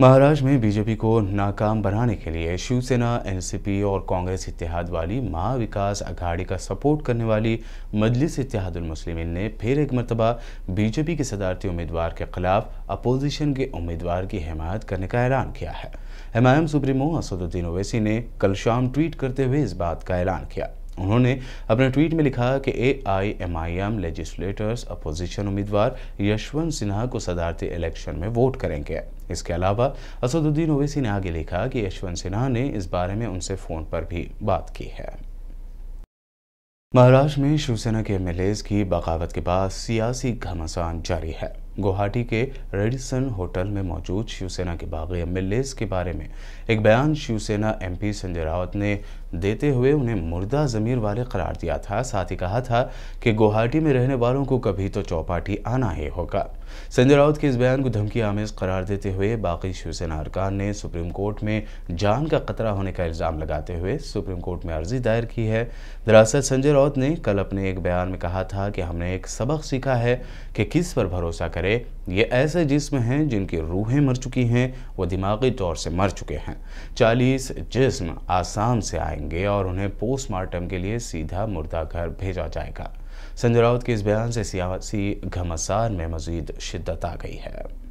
महाराष्ट्र में बीजेपी को नाकाम बनाने के लिए शिवसेना एनसीपी और कांग्रेस इतिहाद वाली महाविकास अघाड़ी का सपोर्ट करने वाली मजलिस इतिहादुल मुस्लिमीन ने फिर एक मरतबा बीजेपी के सदारती उम्मीदवार के खिलाफ अपोजिशन के उम्मीदवार की हिमायत करने का ऐलान किया है हमायम सुप्रीमो असदुद्दीन ओवैसी ने कल शाम ट्वीट करते हुए इस बात का ऐलान किया उन्होंने अपने ट्वीट में लिखा कि A I M I M legislators opposition उम्मीदवार यशवंत सिन्हा को सदारती इलेक्शन में वोट करेंगे इसके अलावा असदुद्दीन ओवैसी ने आगे लिखा कि यशवंत सिन्हा ने इस बारे में उनसे फ़ोन पर भी बात की है महाराष्ट्र में शिवसेना के एमएलए की बगावत के बाद सियासी घमासान जारी है गुवाहाटी के रेडिसन होटल में मौजूद शिवसेना के बागी एमएलएस के बारे में एक बयान शिवसेना एमपी संजय रावत ने देते हुए उन्हें मुर्दा ज़मीर वाले करार दिया था साथ ही कहा था कि गुवाहाटी में रहने वालों को कभी तो चौपाटी आना ही होगा संजय राउत के इस बयान को धमकी आमेज करार देते हुए बाकी शिवसेना अरकान ने सुप्रीम कोर्ट में जान का खतरा होने का इल्ज़ाम लगाते हुए सुप्रीम कोर्ट में अर्जी दायर की है दरअसल संजय राउत ने कल अपने एक बयान में कहा था कि हमने एक सबक सीखा है कि किस पर भरोसा करें हमारे ये ऐसे जिस्म हैं जिनकी रूहें मर चुकी हैं वो दिमागी तौर से मर चुके हैं चालीस जिस्म आसाम से आएंगे और उन्हें पोस्टमार्टम के लिए सीधा मुर्दा घर भेजा जाएगा संजय राउत के इस बयान से सियासी घमासान में मजीद शिद्दत आ गई है